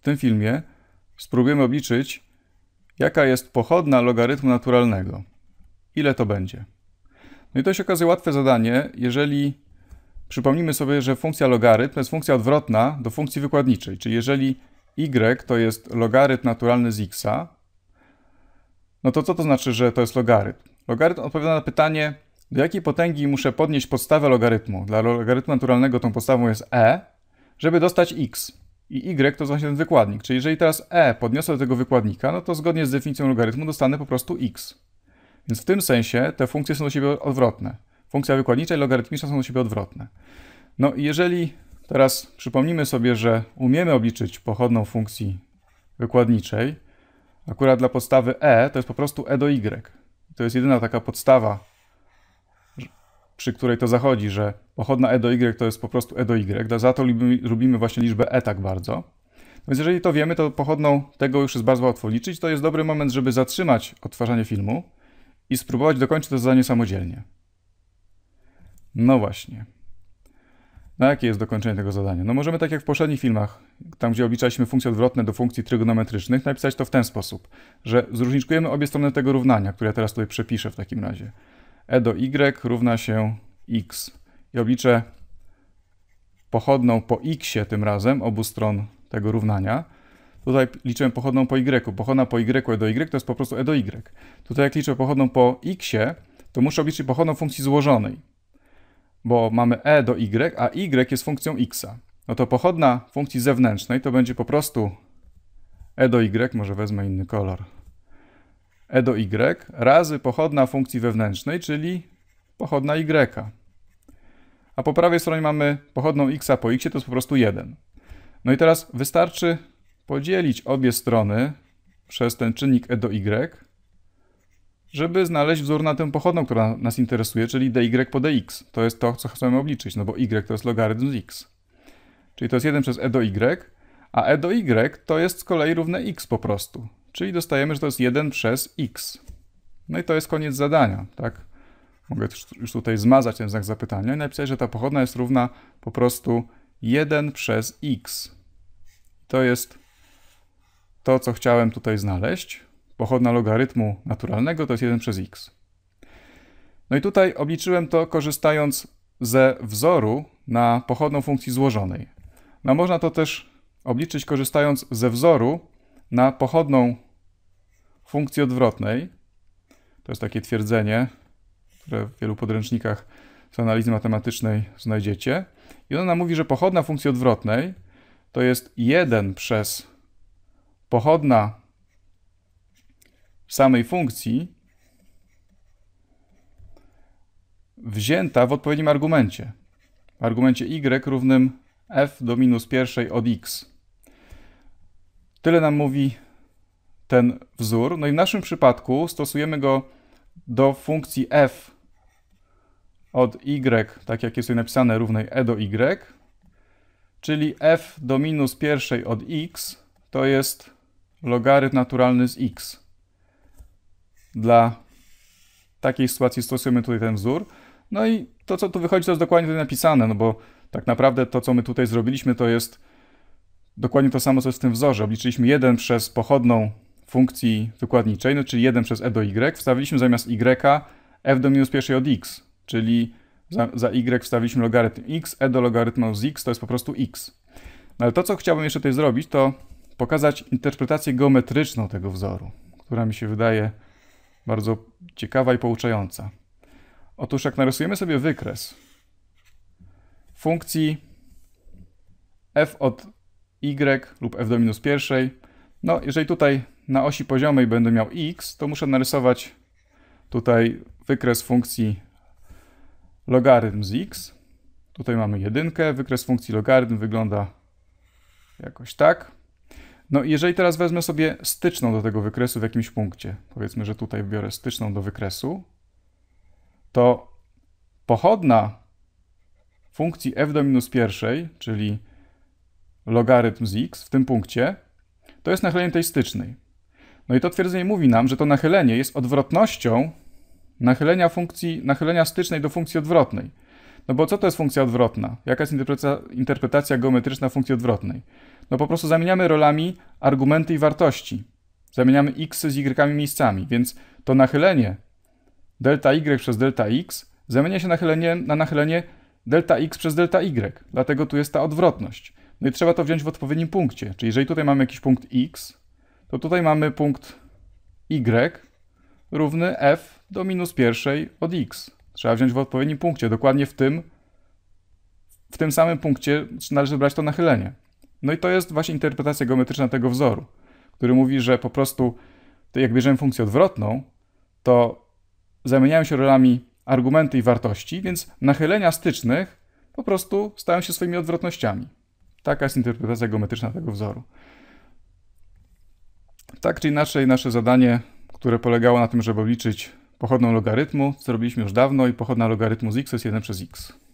W tym filmie spróbujemy obliczyć, jaka jest pochodna logarytmu naturalnego. Ile to będzie? No i to się okazuje łatwe zadanie, jeżeli przypomnimy sobie, że funkcja logarytm jest funkcja odwrotna do funkcji wykładniczej, czyli jeżeli y to jest logarytm naturalny z x, no to co to znaczy, że to jest logarytm? Logarytm odpowiada na pytanie, do jakiej potęgi muszę podnieść podstawę logarytmu. Dla logarytmu naturalnego tą podstawą jest e, żeby dostać x i y to właśnie ten wykładnik. Czyli jeżeli teraz e podniosę do tego wykładnika, no to zgodnie z definicją logarytmu dostanę po prostu x. Więc w tym sensie te funkcje są do siebie odwrotne. Funkcja wykładnicza i logarytmiczna są do siebie odwrotne. No i jeżeli teraz przypomnimy sobie, że umiemy obliczyć pochodną funkcji wykładniczej, akurat dla podstawy e to jest po prostu e do y. To jest jedyna taka podstawa przy której to zachodzi, że pochodna e do y to jest po prostu e do y, za to lubimy właśnie liczbę e tak bardzo. No więc jeżeli to wiemy, to pochodną tego już jest bardzo łatwo liczyć. To jest dobry moment, żeby zatrzymać odtwarzanie filmu i spróbować dokończyć to zadanie samodzielnie. No właśnie. No jakie jest dokończenie tego zadania? No możemy tak jak w poprzednich filmach, tam gdzie obliczaliśmy funkcje odwrotne do funkcji trygonometrycznych, napisać to w ten sposób, że zróżniczkujemy obie strony tego równania, które ja teraz tutaj przepiszę w takim razie e do y równa się x. I obliczę pochodną po xie tym razem, obu stron tego równania. Tutaj liczyłem pochodną po y. Pochodna po y e do y to jest po prostu e do y. Tutaj jak liczę pochodną po xie, to muszę obliczyć pochodną funkcji złożonej. Bo mamy e do y, a y jest funkcją xa. No to pochodna funkcji zewnętrznej to będzie po prostu e do y, może wezmę inny kolor, e do y razy pochodna funkcji wewnętrznej, czyli pochodna y. A po prawej stronie mamy pochodną x po x, to jest po prostu 1. No i teraz wystarczy podzielić obie strony przez ten czynnik e do y, żeby znaleźć wzór na tę pochodną, która nas interesuje, czyli dy po dx. To jest to, co chcemy obliczyć, no bo y to jest logarytm z x. Czyli to jest 1 przez e do y, a e do y to jest z kolei równe x po prostu. Czyli dostajemy, że to jest 1 przez x. No i to jest koniec zadania, tak? Mogę już tutaj zmazać ten znak zapytania i napisać, że ta pochodna jest równa po prostu 1 przez x. To jest to, co chciałem tutaj znaleźć. Pochodna logarytmu naturalnego to jest 1 przez x. No i tutaj obliczyłem to korzystając ze wzoru na pochodną funkcji złożonej. No można to też obliczyć korzystając ze wzoru na pochodną funkcji odwrotnej. To jest takie twierdzenie, które w wielu podręcznikach z analizy matematycznej znajdziecie. I ona mówi, że pochodna funkcji odwrotnej to jest 1 przez pochodna samej funkcji wzięta w odpowiednim argumencie. W argumencie y równym f do minus pierwszej od x. Tyle nam mówi ten wzór. No i w naszym przypadku stosujemy go do funkcji f od y, tak jak jest tutaj napisane, równej e do y, czyli f do minus pierwszej od x to jest logarytm naturalny z x. Dla takiej sytuacji stosujemy tutaj ten wzór. No i to, co tu wychodzi, to jest dokładnie tutaj napisane, no bo tak naprawdę to, co my tutaj zrobiliśmy, to jest dokładnie to samo, co jest w tym wzorze. Obliczyliśmy 1 przez pochodną funkcji wykładniczej, no, czyli 1 przez e do y, wstawiliśmy zamiast y f do minus pierwszej od x, czyli za, za y wstawiliśmy logarytm x, e do logarytmu z x to jest po prostu x. No ale to, co chciałbym jeszcze tutaj zrobić, to pokazać interpretację geometryczną tego wzoru, która mi się wydaje bardzo ciekawa i pouczająca. Otóż jak narysujemy sobie wykres funkcji f od y lub f do minus pierwszej. No, jeżeli tutaj na osi poziomej będę miał x, to muszę narysować tutaj wykres funkcji logarytm z x. Tutaj mamy jedynkę, wykres funkcji logarytm wygląda jakoś tak. No i jeżeli teraz wezmę sobie styczną do tego wykresu w jakimś punkcie, powiedzmy, że tutaj biorę styczną do wykresu, to pochodna funkcji f do minus pierwszej, czyli logarytm z x w tym punkcie to jest nachylenie tej stycznej. No i to twierdzenie mówi nam, że to nachylenie jest odwrotnością nachylenia funkcji, nachylenia stycznej do funkcji odwrotnej. No bo co to jest funkcja odwrotna? Jaka jest interpretacja, interpretacja geometryczna funkcji odwrotnej? No po prostu zamieniamy rolami argumenty i wartości. Zamieniamy x z y miejscami, więc to nachylenie delta y przez delta x zamienia się nachylenie, na nachylenie delta x przez delta y. Dlatego tu jest ta odwrotność. No i trzeba to wziąć w odpowiednim punkcie. Czyli jeżeli tutaj mamy jakiś punkt x, to tutaj mamy punkt y równy f do minus pierwszej od x. Trzeba wziąć w odpowiednim punkcie, dokładnie w tym, w tym samym punkcie należy brać to nachylenie. No i to jest właśnie interpretacja geometryczna tego wzoru, który mówi, że po prostu jak bierzemy funkcję odwrotną, to zamieniają się rolami argumenty i wartości, więc nachylenia stycznych po prostu stają się swoimi odwrotnościami. Taka jest interpretacja geometryczna tego wzoru. Tak czy inaczej, nasze zadanie, które polegało na tym, żeby obliczyć pochodną logarytmu, zrobiliśmy już dawno i pochodna logarytmu z x jest 1 przez x.